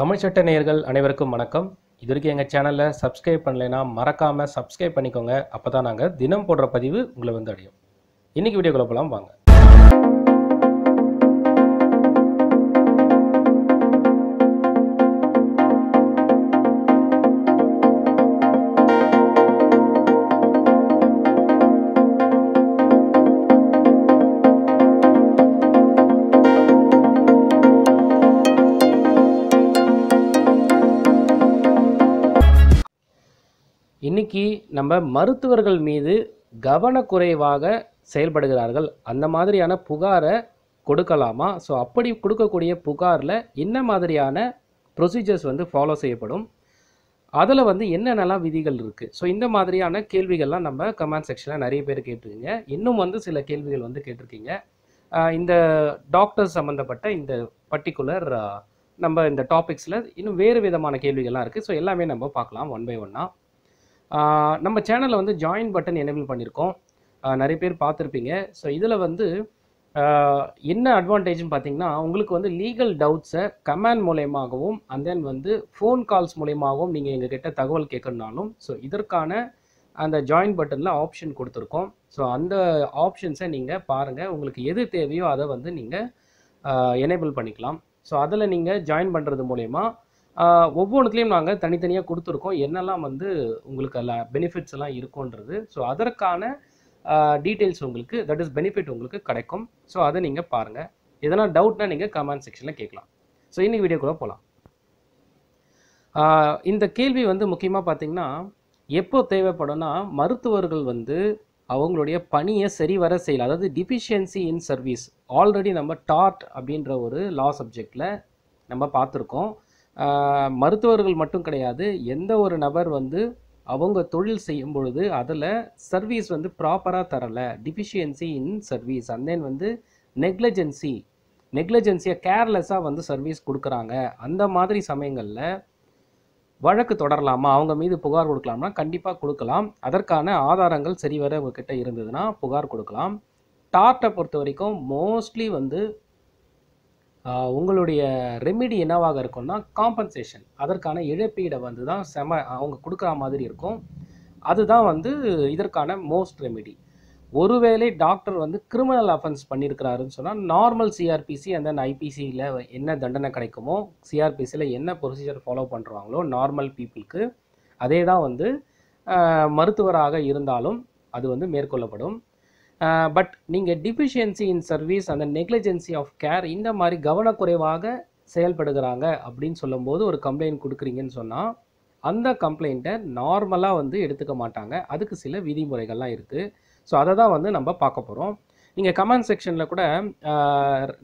தமிழ் சட்ட நேயர்கள் அனைவருக்கும் வணக்கம் இது வரைக்கும் எங்கள் சேனலில் சப்ஸ்கிரைப் பண்ணலைன்னா மறக்காமல் சப்ஸ்கிரைப் பண்ணிக்கோங்க அப்போ தான் நாங்கள் தினம் போடுற பதிவு உங்களை வந்து அடையும் இன்றைக்கி வீடியோக்குள்ளே போகலாம் வாங்க இன்னைக்கு நம்ம மருத்துவர்கள் மீது கவனக்குறைவாக செயல்படுகிறார்கள் அந்த மாதிரியான புகாரை கொடுக்கலாமா ஸோ அப்படி கொடுக்கக்கூடிய புகாரில் என்ன மாதிரியான ப்ரொசீஜர்ஸ் வந்து ஃபாலோ செய்யப்படும் அதில் வந்து என்னென்னலாம் விதிகள் இருக்குது ஸோ இந்த மாதிரியான கேள்விகள்லாம் நம்ம கமெண்ட் செக்ஷனில் நிறைய பேர் கேட்டிருக்கீங்க இன்னும் வந்து சில கேள்விகள் வந்து கேட்டிருக்கீங்க இந்த டாக்டர் சம்மந்தப்பட்ட இந்த பர்டிகுலர் நம்ம இந்த டாபிக்ஸில் இன்னும் வேறு விதமான கேள்விகள்லாம் இருக்குது ஸோ எல்லாமே நம்ம பார்க்கலாம் ஒன் பை ஒன்னாக நம்ம சேனலில் வந்து ஜாயின் பட்டன் எனேபிள் பண்ணியிருக்கோம் நிறைய பேர் பார்த்துருப்பீங்க ஸோ இதில் வந்து என்ன அட்வான்டேஜ்னு பார்த்தீங்கன்னா உங்களுக்கு வந்து லீகல் டவுட்ஸை கமேண்ட் மூலயமாகவும் அண்ட் தென் வந்து ஃபோன் கால்ஸ் மூலயமாகவும் நீங்கள் எங்கள் கிட்டே தகவல் கேட்கணுனாலும் ஸோ இதற்கான அந்த ஜாயின் பட்டனில் ஆப்ஷன் கொடுத்துருக்கோம் ஸோ அந்த ஆப்ஷன்ஸை நீங்கள் பாருங்கள் உங்களுக்கு எது தேவையோ அதை வந்து நீங்கள் எனேபிள் பண்ணிக்கலாம் ஸோ அதில் நீங்கள் ஜாயின் பண்ணுறது மூலயமா ஒவ்வொன்றுத்துலேயும் நாங்கள் தனித்தனியாக கொடுத்துருக்கோம் என்னெல்லாம் வந்து உங்களுக்கு எல்லாம் பெனிஃபிட்ஸ் எல்லாம் இருக்கும்ன்றது ஸோ அதற்கான டீட்டெயில்ஸ் உங்களுக்கு தட் இஸ் பெனிஃபிட் உங்களுக்கு கிடைக்கும் ஸோ அதை நீங்கள் பாருங்கள் எதனால் டவுட்னா நீங்கள் கமெண்ட் செக்ஷனில் கேட்கலாம் ஸோ இன்றைக்கி வீடியோக்குள்ளே போகலாம் இந்த கேள்வி வந்து முக்கியமாக பார்த்திங்கன்னா எப்போ தேவைப்படும்னா மருத்துவர்கள் வந்து அவங்களுடைய பணியை சரி வர செய்யல அதாவது டிஃபிஷியன்சி இன் சர்வீஸ் ஆல்ரெடி நம்ம டாட் அப்படின்ற ஒரு லா சப்ஜெக்டில் நம்ம பார்த்துருக்கோம் மருத்துவர்கள் மட்டும் கிடையாது எந்த ஒரு நபர் வந்து அவங்க தொழில் செய்யும் பொழுது அதில் சர்வீஸ் வந்து ப்ராப்பராக தரலை deficiency in service and then வந்து நெக்லஜென்சி நெக்லஜென்சியை கேர்லெஸ்ஸாக வந்து சர்வீஸ் கொடுக்குறாங்க அந்த மாதிரி சமயங்களில் வழக்கு தொடரலாமா அவங்க மீது புகார் கொடுக்கலாம்னா கண்டிப்பாக கொடுக்கலாம் அதற்கான ஆதாரங்கள் சரிவர உங்ககிட்ட இருந்ததுன்னா புகார் கொடுக்கலாம் டார்ட்டை பொறுத்த வரைக்கும் மோஸ்ட்லி வந்து உங்களுடைய ரெமிடி என்னவாக இருக்கும்னா காம்பன்சேஷன் அதற்கான இழப்பீடை வந்து தான் செம அவங்க கொடுக்குற மாதிரி இருக்கும் அதுதான் வந்து இதற்கான மோஸ்ட் ரெமிடி ஒருவேளை டாக்டர் வந்து கிரிமினல் அஃபென்ஸ் பண்ணியிருக்கிறாருன்னு சொன்னால் நார்மல் சிஆர்பிசி அந்த ஐபிசியில் என்ன தண்டனை கிடைக்குமோ சிஆர்பிசியில் என்ன ப்ரொசீஜர் ஃபாலோ பண்ணுறாங்களோ நார்மல் பீப்புளுக்கு அதே தான் வந்து மருத்துவராக இருந்தாலும் அது வந்து மேற்கொள்ளப்படும் பட் நீங்கள் டிஃபிஷியன்சி இன் சர்வீஸ் அந்த நெக்லிஜென்சி ஆஃப் கேர் இந்த மாதிரி கவனக்குறைவாக செயல்படுகிறாங்க அப்படின்னு சொல்லும்போது ஒரு கம்ப்ளைண்ட் கொடுக்குறீங்கன்னு சொன்னால் அந்த கம்ப்ளைண்ட்டை நார்மலாக வந்து எடுத்துக்க மாட்டாங்க அதுக்கு சில விதிமுறைகள்லாம் இருக்குது ஸோ அதை தான் வந்து நம்ம பார்க்க போகிறோம் நீங்கள் கமெண்ட் செக்ஷனில் கூட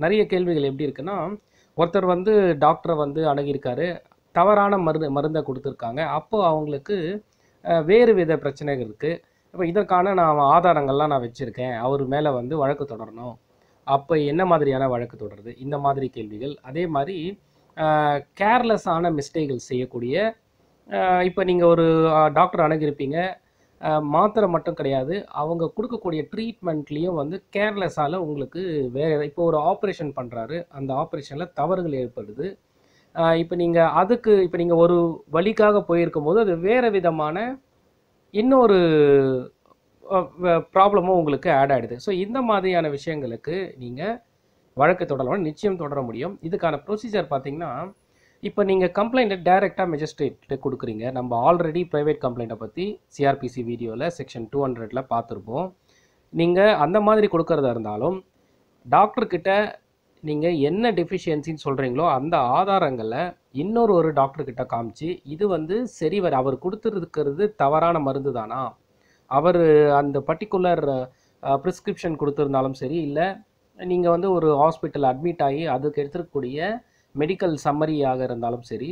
நிறைய கேள்விகள் எப்படி இருக்குன்னா ஒருத்தர் வந்து டாக்டரை வந்து அணுகியிருக்காரு தவறான மருந்து மருந்தை கொடுத்துருக்காங்க அப்போது அவங்களுக்கு வேறு வித பிரச்சனைகள் இருக்குது இப்போ இதற்கான நான் ஆதாரங்கள்லாம் நான் வச்சுருக்கேன் அவர் மேலே வந்து வழக்கு தொடரணும் அப்போ என்ன மாதிரியான வழக்கு தொடருது இந்த மாதிரி கேள்விகள் அதே மாதிரி கேர்லெஸ்ஸான மிஸ்டேக்கள் செய்யக்கூடிய இப்போ நீங்கள் ஒரு டாக்டர் அணுகிருப்பீங்க மாத்திரை மட்டும் கிடையாது அவங்க கொடுக்கக்கூடிய ட்ரீட்மெண்ட்லேயும் வந்து கேர்லெஸ்ஸால் உங்களுக்கு வேறு இப்போ ஒரு ஆப்ரேஷன் பண்ணுறாரு அந்த ஆப்ரேஷனில் தவறுகள் ஏற்படுது இப்போ நீங்கள் அதுக்கு இப்போ நீங்கள் ஒரு வழிக்காக போயிருக்கும் போது அது வேறு விதமான இன்னொரு ப்ராப்ளமும் உங்களுக்கு ஆட் ஆகிடுது ஸோ இந்த மாதிரியான விஷயங்களுக்கு நீங்கள் வழக்கு தொடரலாம் நிச்சயம் தொடர முடியும் இதுக்கான ப்ரொசீஜர் பார்த்தீங்கன்னா இப்போ நீங்கள் கம்ப்ளைண்ட்டை டைரெக்டாக மெஜிஸ்ட்ரேட்டை கொடுக்குறீங்க நம்ம ஆல்ரெடி ப்ரைவேட் கம்ப்ளைண்ட்டை பற்றி சிஆர்பிசி வீடியோவில் செக்ஷன் டூ ஹண்ட்ரடில் பார்த்துருப்போம் நீங்கள் அந்த மாதிரி கொடுக்கறதா இருந்தாலும் டாக்டர்கிட்ட நீங்கள் என்ன டெஃபிஷியன்சின்னு சொல்கிறீங்களோ அந்த ஆதாரங்களை இன்னொரு ஒரு டாக்டர்கிட்ட காமிச்சு இது வந்து சரி வர அவர் கொடுத்துருக்கிறது தவறான மருந்து தானா அவர் அந்த பர்டிகுலர் ப்ரிஸ்கிரிப்ஷன் கொடுத்துருந்தாலும் சரி இல்லை நீங்கள் வந்து ஒரு ஹாஸ்பிட்டல் அட்மிட் ஆகி அதுக்கு எடுத்துருக்கக்கூடிய மெடிக்கல் சம்மரியாக இருந்தாலும் சரி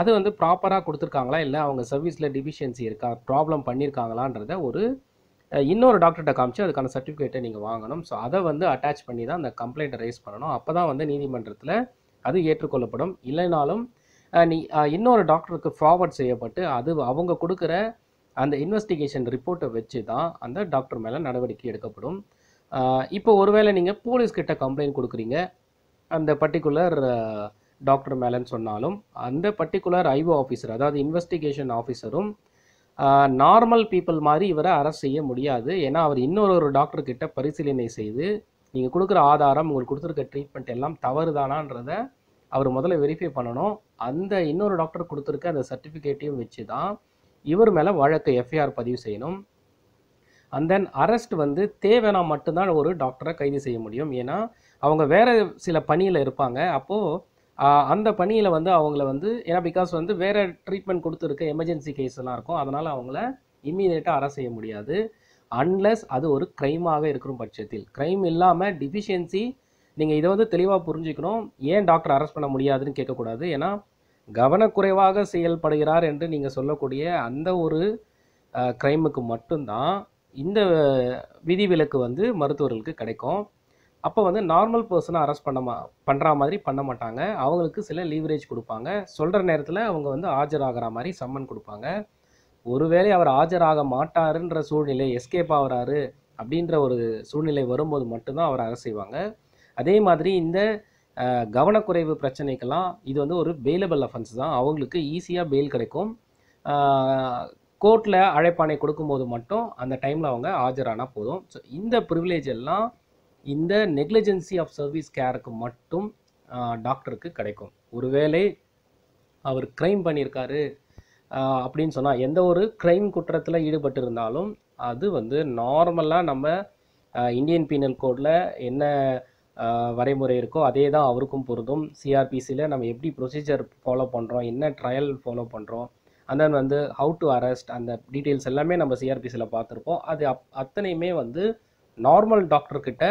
அது வந்து ப்ராப்பராக கொடுத்துருக்காங்களா இல்லை அவங்க சர்வீஸில் டிஃபிஷியன்சி இருக்கா ப்ராப்ளம் பண்ணியிருக்காங்களான்றத ஒரு இன்னொரு டாக்டர்கிட்ட காமிச்சு அதுக்கான சர்டிஃபிகேட்டை நீங்கள் வாங்கணும் ஸோ அதை வந்து அட்டாச் பண்ணி தான் அந்த கம்ப்ளைண்ட்டை ரைஸ் பண்ணணும் அப்போ தான் வந்து நீதிமன்றத்தில் அது ஏற்றுக்கொள்ளப்படும் இல்லைனாலும் நீ இன்னொரு டாக்டருக்கு ஃபார்வர்ட் செய்யப்பட்டு அது அவங்க கொடுக்குற அந்த இன்வெஸ்டிகேஷன் ரிப்போர்ட்டை வச்சு தான் அந்த டாக்டர் மேலே நடவடிக்கை எடுக்கப்படும் இப்போ ஒருவேளை நீங்கள் போலீஸ்கிட்ட கம்ப்ளைண்ட் கொடுக்குறீங்க அந்த பர்டிகுலர் டாக்டர் மேலேன்னு சொன்னாலும் அந்த பர்டிகுலர் ஐஓ ஆஃபீஸர் அதாவது இன்வெஸ்டிகேஷன் ஆஃபீஸரும் நார்மல் பீப்புள் மாதிரி இவரை அரெஸ்ட் செய்ய முடியாது ஏன்னா அவர் இன்னொரு ஒரு டாக்டர் கிட்ட பரிசீலனை செய்து நீங்கள் கொடுக்குற ஆதாரம் உங்களுக்கு கொடுத்துருக்க ட்ரீட்மெண்ட் எல்லாம் தவறு அவர் முதல்ல வெரிஃபை பண்ணணும் அந்த இன்னொரு டாக்டர் கொடுத்துருக்க அந்த சர்டிஃபிகேட்டையும் வச்சு தான் இவர் மேலே வழக்கு எஃப்ஐஆர் பதிவு செய்யணும் அண்ட் தென் அரெஸ்ட் வந்து தேவைனா மட்டும்தான் ஒரு டாக்டரை கைது செய்ய முடியும் ஏன்னா அவங்க வேறு சில பணியில் இருப்பாங்க அப்போது அந்த பணியில் வந்து அவங்கள வந்து ஏன்னா பிகாஸ் வந்து வேறு ட்ரீட்மெண்ட் கொடுத்துருக்க எமர்ஜென்சி கேஸ்லாம் இருக்கும் அதனால் அவங்கள இம்மீடியட்டாக அரை செய்ய முடியாது அன்லஸ் அது ஒரு க்ரைமாக இருக்கிற பட்சத்தில் க்ரைம் இல்லாமல் டிஃபிஷியன்சி நீங்கள் இதை வந்து தெளிவாக புரிஞ்சுக்கணும் ஏன் டாக்டர் அரெஸ்ட் பண்ண முடியாதுன்னு கேட்கக்கூடாது ஏன்னா கவனக்குறைவாக செயல்படுகிறார் என்று நீங்கள் சொல்லக்கூடிய அந்த ஒரு க்ரைமுக்கு மட்டும்தான் இந்த விதிவிலக்கு வந்து மருத்துவர்களுக்கு கிடைக்கும் அப்போ வந்து நார்மல் பர்சனை அரெஸ்ட் பண்ண மா பண்ணுற மாதிரி பண்ண மாட்டாங்க அவங்களுக்கு சில லீவரேஜ் கொடுப்பாங்க சொல்கிற நேரத்தில் அவங்க வந்து ஆஜராகிற மாதிரி சம்மன் கொடுப்பாங்க ஒருவேளை அவர் ஆஜராக மாட்டாருன்ற சூழ்நிலை எஸ்கேப் ஆகிறாரு அப்படின்ற ஒரு சூழ்நிலை வரும்போது மட்டும்தான் அவர் அரெஸ்ட் செய்வாங்க அதே மாதிரி இந்த கவனக்குறைவு பிரச்சனைக்கெல்லாம் இது வந்து ஒரு பெயிலபிள் அஃபென்ஸ் தான் அவங்களுக்கு ஈஸியாக பெயில் கிடைக்கும் கோர்ட்டில் அழைப்பானை கொடுக்கும்போது மட்டும் அந்த டைமில் அவங்க ஆஜரானால் போதும் ஸோ இந்த ப்ரிவிலேஜ் எல்லாம் இந்த நெக்லிஜென்சி ஆஃப் சர்வீஸ் கேருக்கு மட்டும் டாக்டருக்கு கிடைக்கும் ஒருவேளை அவர் க்ரைம் பண்ணியிருக்காரு அப்படின்னு சொன்னால் எந்த ஒரு க்ரைம் குற்றத்தில் ஈடுபட்டிருந்தாலும் அது வந்து நார்மலாக நம்ம இந்தியன் பீனல் கோடில் என்ன வரைமுறை இருக்கோ அதே தான் அவருக்கும் பொருந்தும் சிஆர்பிசியில் நம்ம எப்படி ப்ரொசீஜர் ஃபாலோ பண்ணுறோம் என்ன ட்ரையல் ஃபாலோ பண்ணுறோம் அந்த வந்து ஹவு டு அரெஸ்ட் அந்த டீட்டெயில்ஸ் எல்லாமே நம்ம சிஆர்பிசியில் பார்த்துருப்போம் அது அப் அத்தனையுமே வந்து நார்மல் டாக்டர்கிட்ட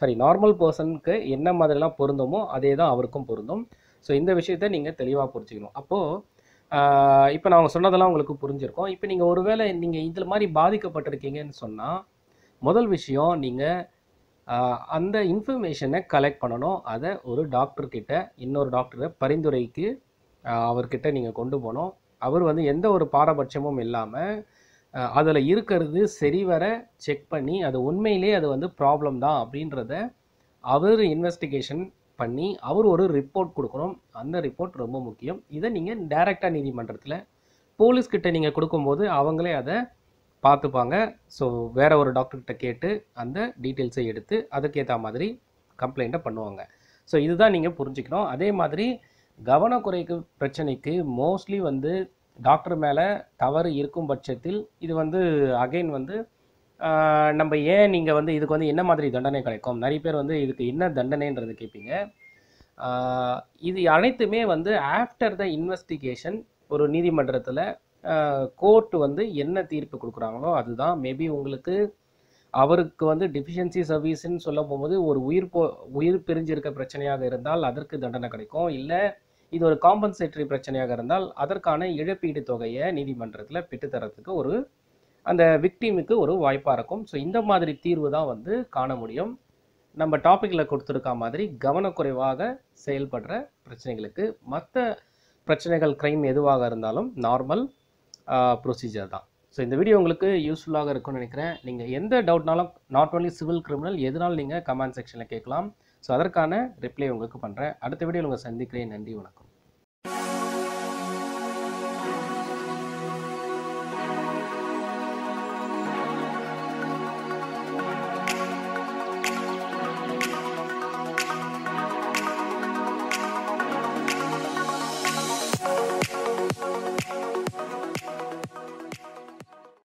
சாரி நார்மல் பர்சனுக்கு என்ன மாதிரிலாம் பொருந்தமோ அதே தான் அவருக்கும் பொருந்தும் ஸோ இந்த விஷயத்த நீங்கள் தெளிவாக புரிஞ்சுக்கணும் அப்போது இப்போ நான் சொன்னதெல்லாம் உங்களுக்கு புரிஞ்சிருக்கோம் இப்போ நீங்கள் ஒருவேளை நீங்கள் இதில் மாதிரி பாதிக்கப்பட்டிருக்கீங்கன்னு சொன்னால் முதல் விஷயம் நீங்கள் அந்த இன்ஃபர்மேஷனை கலெக்ட் பண்ணணும் அதை ஒரு டாக்டர்கிட்ட இன்னொரு டாக்டரை பரிந்துரைக்கு அவர்கிட்ட நீங்கள் கொண்டு போகணும் அவர் வந்து எந்த ஒரு பாரபட்சமும் இல்லாமல் அதில் இருக்கிறது சரிவர செக் பண்ணி அது உண்மையிலே அது வந்து ப்ராப்ளம் தான் அப்படின்றத அவர் இன்வெஸ்டிகேஷன் பண்ணி அவர் ஒரு ரிப்போர்ட் கொடுக்கணும் அந்த ரிப்போர்ட் ரொம்ப முக்கியம் இதை நீங்கள் டைரெக்டாக நீதிமன்றத்தில் போலீஸ்கிட்ட நீங்கள் கொடுக்கும்போது அவங்களே அதை பார்த்துப்பாங்க ஸோ வேற ஒரு டாக்டர்கிட்ட கேட்டு அந்த டீட்டெயில்ஸை எடுத்து அதுக்கேற்ற மாதிரி கம்ப்ளைண்ட்டை பண்ணுவாங்க ஸோ இதுதான் நீங்கள் புரிஞ்சுக்கணும் அதே மாதிரி கவனக்குறைக்கு பிரச்சனைக்கு மோஸ்ட்லி வந்து டாக்டர் மேலே தவறு இருக்கும் பட்சத்தில் இது வந்து அகைன் வந்து நம்ம ஏன் நீங்கள் வந்து இதுக்கு வந்து என்ன மாதிரி தண்டனை கிடைக்கும் நிறைய பேர் வந்து இதுக்கு என்ன தண்டனைன்றது கேட்பீங்க இது அனைத்துமே வந்து ஆஃப்டர் த இன்வெஸ்டிகேஷன் ஒரு நீதிமன்றத்தில் கோர்ட் வந்து என்ன தீர்ப்பு கொடுக்குறாங்களோ அதுதான் மேபி உங்களுக்கு அவருக்கு வந்து டிஃபிஷியன்சி சர்வீஸ்ன்னு சொல்ல போகும்போது ஒரு உயிர் போ உயிர் பிரிஞ்சிருக்க பிரச்சனையாக இருந்தால் அதற்கு தண்டனை கிடைக்கும் இல்லை இது ஒரு காம்பன்சேட்டரி பிரச்சனையாக இருந்தால் அதற்கான இழப்பீடு தொகையை நீதிமன்றத்தில் பெற்றுத்தரத்துக்கு ஒரு அந்த விக்டீமுக்கு ஒரு வாய்ப்பாக இருக்கும் ஸோ இந்த மாதிரி தீர்வு தான் வந்து காண முடியும் நம்ம டாப்பிக்கில் கொடுத்துருக்க மாதிரி கவனக்குறைவாக செயல்படுற பிரச்சனைகளுக்கு மற்ற பிரச்சனைகள் க்ரைம் எதுவாக இருந்தாலும் நார்மல் ப்ரொசீஜர் தான் ஸோ இந்த வீடியோ உங்களுக்கு யூஸ்ஃபுல்லாக இருக்கும்னு நினைக்கிறேன் நீங்கள் எந்த டவுட்னாலும் நாட் ஓன்லி சிவில் கிரிமினல் எதுனாலும் நீங்கள் கமெண்ட் செக்ஷனில் கேட்கலாம் ஸோ அதற்கான ரிப்ளை உங்களுக்கு பண்ணுறேன் அடுத்த வீடியோ உங்களை சந்திக்கிறேன் நன்றி வணக்கம்